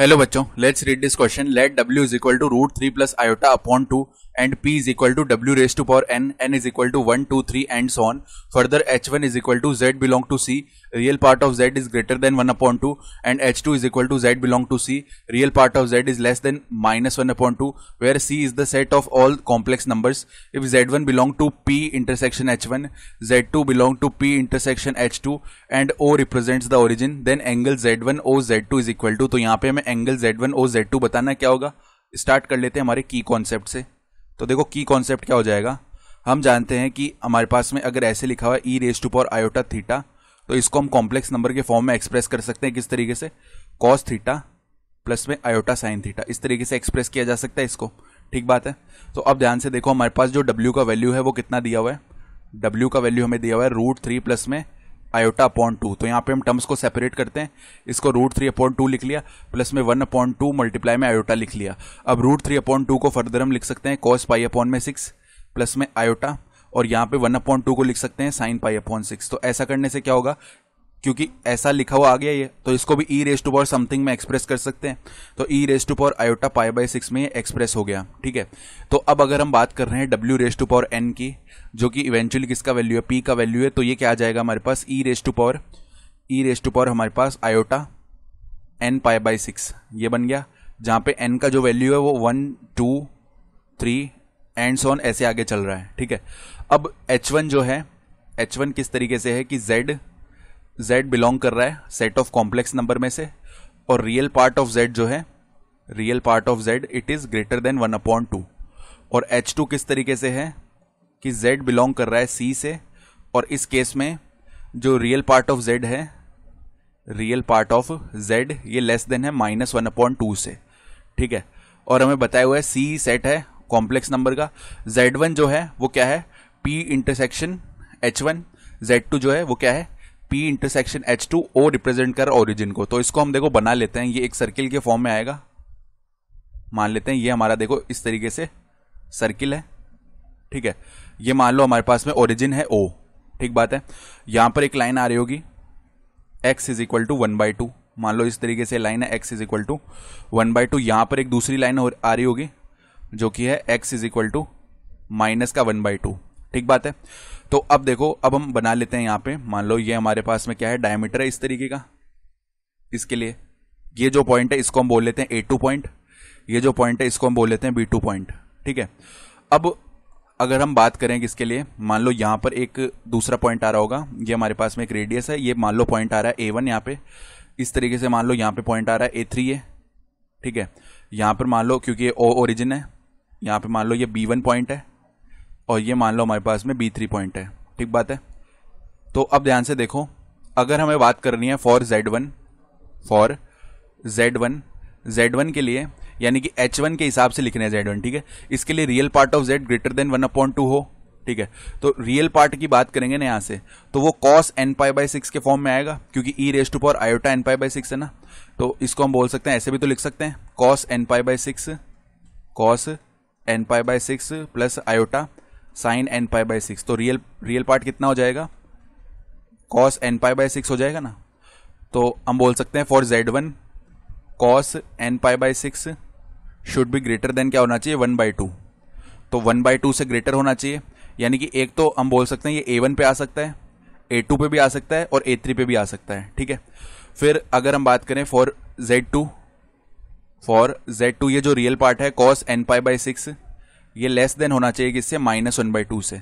hello बच्चों let's read this question let W is equal to root three plus iota upon two and P is equal to W raise to power N N is equal to one two three and on further H one is equal to Z belong to C real part of z is greater than 1 upon 2 and h2 is equal to z belong to c real part of z is less than minus 1 upon 2 where c is the set of all complex numbers if z1 belong to p intersection h1 z2 belong to p intersection h2 and o represents the origin then angle z1 o z2 is equal to तो यहाँ पे हमें angle z1 o z2 बताना क्या होगा start कर लेते हैं हमारे की कॉन्सेप्ट से तो देखो की कॉन्सेप्ट क्या हो जाएगा हम जानते हैं कि हमारे पास में अगर ऐसे लिखा हुआ E raise to power iota theta तो इसको हम कॉम्प्लेक्स नंबर के फॉर्म में एक्सप्रेस कर सकते हैं किस तरीके से कॉस थीटा प्लस में आयोटा साइन थीटा इस तरीके से एक्सप्रेस किया जा सकता है इसको ठीक बात है तो अब ध्यान से देखो हमारे पास जो डब्ल्यू का वैल्यू है वो कितना दिया हुआ है डब्ल्यू का वैल्यू हमें दिया हुआ है रूट थ्री प्लस में आयोटा अपॉन टू तो यहाँ पे हम टर्म्स को सेपरेट करते हैं इसको रूट थ्री अपॉइंट टू लिख लिया प्लस में वन अपॉइंट टू मल्टीप्लाई में आयोटा लिख लिया अब रूट थ्री अपॉइंट टू को फर्दर हम लिख सकते हैं कॉस पाई अपॉन में सिक्स प्लस में आयोटा और यहाँ पे वन अपॉइंट टू को लिख सकते हैं साइन पाई अपॉइंट सिक्स तो ऐसा करने से क्या होगा क्योंकि ऐसा लिखा हुआ आ गया ये तो इसको भी E raise to power something में एक्सप्रेस कर सकते हैं तो E raise to power iota pi by six में ये एक्सप्रेस हो गया ठीक है तो अब अगर हम बात कर रहे हैं W raise to power N की जो कि इवेंचुअली किसका वैल्यू है पी का वैल्यू है तो ये क्या आ जाएगा हमारे पास E raise to power E raise to power हमारे पास iota N pi by six ये बन गया जहाँ पे एन का जो वैल्यू है वो one two three and so on ऐसे आगे चल रहा है ठीक है अब एच वन जो है एच वन किस तरीके से है कि जेड जेड बिलोंग कर रहा है सेट ऑफ कॉम्प्लेक्स नंबर में से और रियल पार्ट ऑफ जेड जो है real part of Z it is greater than one upon two और एच टू किस तरीके से है कि जेड बिलोंग कर रहा है सी से और इस केस में जो रियल पार्ट ऑफ जेड है रियल पार्ट ऑफ जेड ये लेस देन है माइनस वन अपॉन टू से ठीक है और हमें बताया हुआ है सी सेट है कॉम्प्लेक्स नंबर का जेड वन जो है वो क्या है P intersection H one z two जो है वो क्या है P intersection H two O represent कर ओरिजिन को तो इसको हम देखो बना लेते हैं ये एक सर्किल के फॉर्म में आएगा मान लेते हैं ये हमारा देखो इस तरीके से सर्किल है ठीक है ये मान लो हमारे पास में ओरिजिन है ओ ठीक बात है यहां पर एक लाइन आ रही होगी x is equal to one by two मान लो इस तरीके से लाइन है x is equal to one by two यहां पर एक दूसरी लाइन आ रही होगी जो कि है x is equal to minus का वन बाई टू ठीक बात है तो अब देखो अब हम बना लेते हैं यहां पे मान लो ये हमारे पास में क्या है डायमीटर है इस तरीके का इसके लिए ये जो पॉइंट है इसको हम बोल लेते हैं ए टू पॉइंट ये जो पॉइंट है इसको हम बोल लेते हैं बी टू पॉइंट ठीक है अब अगर हम बात करें किसके लिए मान लो यहां पर एक दूसरा पॉइंट आ रहा होगा ये हमारे पास में एक रेडियस है ये मान लो पॉइंट आ रहा है ए वन यहां पे इस तरीके से मान लो यहां पर पॉइंट आ रहा है ए थ्री है ठीक है यहां पर मान लो क्योंकि ओ ओरिजिन है यहाँ पे मान लो ये बी वन पॉइंट है और ये मान लो हमारे पास में बी थ्री पॉइंट है ठीक बात है तो अब ध्यान से देखो अगर हमें बात करनी है for z one for z one z one के लिए यानी कि एच वन के हिसाब से लिखना है जेड वन ठीक है इसके लिए real part of z greater than one upon two हो ठीक है तो रियल पार्ट की बात करेंगे ना यहाँ से तो वो cos n pi by six के फॉर्म में आएगा क्योंकि e raise to power iota N pi by six है ना तो इसको हम बोल सकते हैं ऐसे भी तो लिख सकते हैं cos n pi by six cos n pi by six plus iota sine n pi by six तो रियल रियल पार्ट कितना हो जाएगा cos n pi by six हो जाएगा ना तो हम बोल सकते हैं for z one cos n pi by six should be greater than क्या होना चाहिए वन बाई टू तो वन बाई टू से ग्रेटर होना चाहिए यानी कि एक तो हम बोल सकते हैं ये ए वन पे आ सकता है ए टू पे भी आ सकता है और ए थ्री पे भी आ सकता है ठीक है फिर अगर हम बात करें for z two for z two ये जो रियल पार्ट है cos n pi by six ये लेस देन होना चाहिए किससे माइनस वन बाई टू से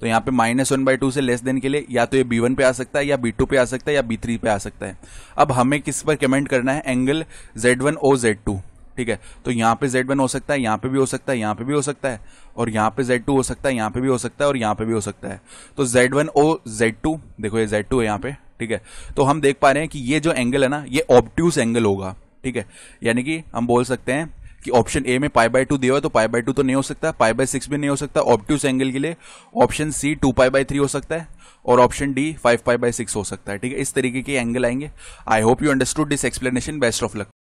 तो यहाँ पे माइनस वन बाई टू से लेस देन के लिए या तो ये बी वन पे आ सकता है या बी टू पे आ सकता है या बी थ्री पे आ सकता है अब हमें किस पर कमेंट करना है angle z one O z two ठीक है तो यहाँ पे जेड वन हो सकता है यहाँ पे भी हो सकता है यहाँ पे भी हो सकता है और यहाँ पे जेड टू हो सकता है यहाँ पे भी हो सकता है और यहाँ पे भी हो सकता है तो z one O z two देखो ये जेड टू है यहाँ पे ठीक है तो हम देख पा रहे हैं कि ये जो एंगल है ना ये ऑप्ट्यूस एंगल होगा ठीक है यानी कि हम बोल सकते हैं कि ऑप्शन ए में पाई बाय टू दिया हुआ तो पाई बाय टू तो नहीं हो सकता पाई बाय सिक्स भी नहीं हो सकता ऑप्टिव एंगल के लिए option C two pi by three हो सकता है और option D five pi by six हो सकता है ठीक है इस तरीके के एंगल आएंगे I hope you understood this explanation best of luck